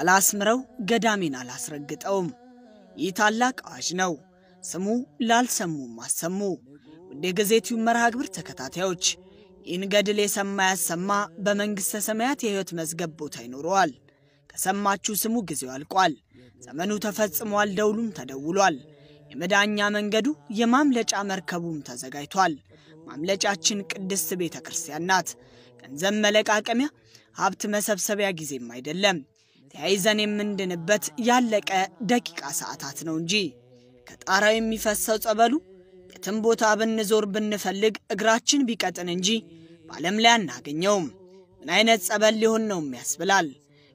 አላስምረው ገዳሜን አላስረግጠውም። ይህ ታላቅ አዋጅ ነው። ስሙ ላልሰሙም አሰሙ። ወደ የገዜቲው መርሃ ግብር ተከታታዮች ይህን ገድል የሰማ ያሰማ በመንግሥተ ሰማያት የሕይወት መዝገብ ቦታ ይኖረዋል። ከሰማችሁ ስሙ፣ ጊዜው አልቋል፣ ዘመኑ ተፈጽሟል፣ ደውሉም ተደውሏል። የመዳኛ መንገዱ የማምለጫ መርከቡም ተዘጋጅቷል። ማምለጫችን ቅድስት ቤተ ክርስቲያን ናት። ገንዘብ መለቃቀሚያ፣ ሀብት መሰብሰቢያ ጊዜም አይደለም። ተያይዘን የምንድንበት ያለቀ ደቂቃ ሰዓታት ነው እንጂ ከጣራው የሚፈሰው ጸበሉ የትም ቦታ ብንዞር ብንፈልግ እግራችን ቢቀጥን እንጂ በዓለም ላይ አናገኘውም። ምን አይነት ጸበል ሊሆን ነው ያስብላል።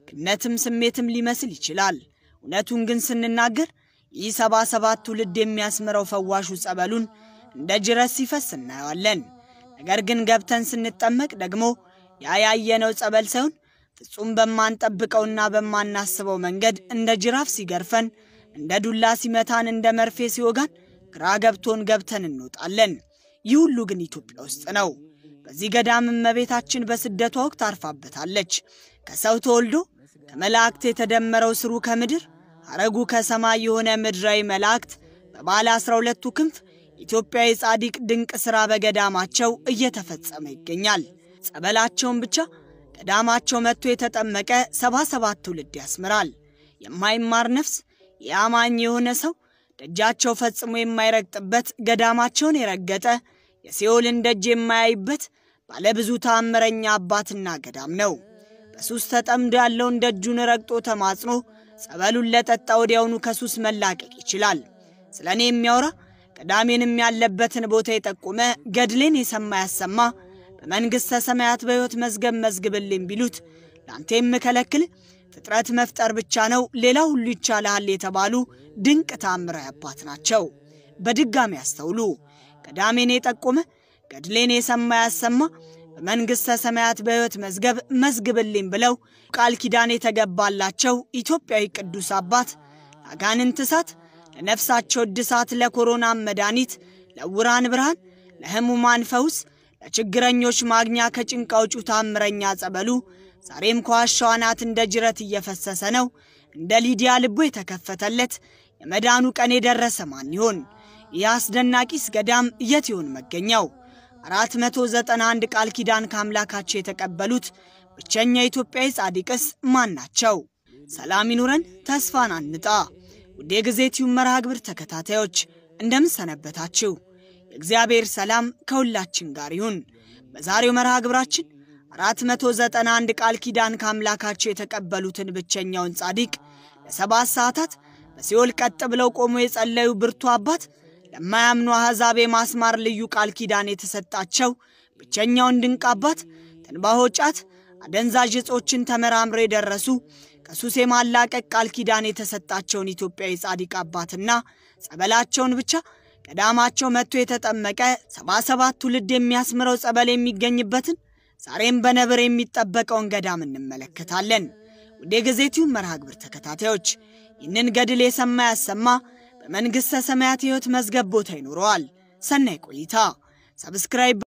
ግነትም ስሜትም ሊመስል ይችላል። እውነቱን ግን ስንናገር ይህ ሰባ ሰባት ትውልድ የሚያስምረው ፈዋሹ ጸበሉን እንደ ጅረት ሲፈስ እናየዋለን። ነገር ግን ገብተን ስንጠመቅ ደግሞ ያ ያየነው ጸበል ሳይሆን ፍጹም በማንጠብቀውና በማናስበው መንገድ እንደ ጅራፍ ሲገርፈን፣ እንደ ዱላ ሲመታን፣ እንደ መርፌ ሲወጋን ግራ ገብቶን ገብተን እንወጣለን። ይህ ሁሉ ግን ኢትዮጵያ ውስጥ ነው። በዚህ ገዳም እመቤታችን በስደቷ ወቅት አርፋበታለች። ከሰው ተወልዶ ከመላእክት የተደመረው ስሩ ከምድር አረጉ ከሰማይ የሆነ ምድራዊ መላእክት በባለ አስራ ሁለቱ ክንፍ ኢትዮጵያዊ ጻድቅ ድንቅ ሥራ በገዳማቸው እየተፈጸመ ይገኛል። ጸበላቸውን ብቻ ገዳማቸው መጥቶ የተጠመቀ ሰባ ሰባት ትውልድ ያስምራል። የማይማር ነፍስ የአማኝ የሆነ ሰው ደጃቸው ፈጽሞ የማይረግጥበት ገዳማቸውን የረገጠ የሲኦልን ደጅ የማያይበት ባለብዙ ተአምረኛ አባትና ገዳም ነው። በሱስ ተጠምዶ ያለውን ደጁን ረግጦ ተማጽኖ ጸበሉን ለጠጣ ወዲያውኑ ከሱስ መላቀቅ ይችላል። ስለ እኔ የሚያወራ ገዳሜንም ያለበትን ቦታ የጠቆመ ገድሌን የሰማ ያሰማ በመንግሥተ ሰማያት በሕይወት መዝገብ መዝግብልኝ ቢሉት ለአንተ የምከለክል ፍጥረት መፍጠር ብቻ ነው፣ ሌላ ሁሉ ይቻልሃል የተባሉ ድንቅ ታምራዊ አባት ናቸው። በድጋሚ ያስተውሉ። ቀዳሜን የጠቆመ ገድሌን የሰማ ያሰማ በመንግሥተ ሰማያት በሕይወት መዝገብ መዝግብልኝ ብለው ቃል ኪዳን የተገባላቸው ኢትዮጵያዊ ቅዱስ አባት ለአጋንንት እሳት፣ ለነፍሳቸው እድሳት፣ ለኮሮና መድኃኒት፣ ለውራን ብርሃን፣ ለሕሙማን ፈውስ ለችግረኞች ማግኛ ከጭንቅ አውጪው ታምረኛ ጸበሉ ዛሬም ከዋሻዋ እንደ ጅረት እየፈሰሰ ነው። እንደ ሊዲያ ልቡ የተከፈተለት የመዳኑ ቀን የደረሰ ማን ይሆን? ይህ አስደናቂስ ገዳም የት ይሆን መገኛው? 491 ቃል ኪዳን ከአምላካቸው የተቀበሉት ብቸኛ ኢትዮጵያዊ ጻድቅስ ማን ናቸው? ሰላም ይኑረን፣ ተስፋን አንጣ። ውዴ የጊዜ ቲዩብ መርሃ ግብር ተከታታዮች እንደምን ሰነበታችሁ? የእግዚአብሔር ሰላም ከሁላችን ጋር ይሁን። በዛሬው መርሃ ግብራችን 491 ቃል ኪዳን ከአምላካቸው የተቀበሉትን ብቸኛውን ጻድቅ ለሰባት ሰዓታት በሲኦል ቀጥ ብለው ቆሞ የጸለዩ ብርቱ አባት ለማያምኑ አሕዛብ የማስማር ልዩ ቃል ኪዳን የተሰጣቸው ብቸኛውን ድንቅ አባት ትንባሆ ጫት፣ አደንዛዥ እጾችን ተመራምረው የደረሱ ከሱስ የማላቀቅ ቃል ኪዳን የተሰጣቸውን ኢትዮጵያዊ ጻድቅ አባትና ጸበላቸውን ብቻ ገዳማቸው መጥቶ የተጠመቀ ሰባ ሰባት ትውልድ የሚያስምረው ጸበል የሚገኝበትን ዛሬም በነብር የሚጠበቀውን ገዳም እንመለከታለን። ውድ የገዜቲውን መርሃ ግብር ተከታታዮች ይህንን ገድል የሰማ ያሰማ በመንግሥተ ሰማያት ሕይወት መዝገብ ቦታ ይኖረዋል። ሰናይ ቆይታ። ሰብስክራይብ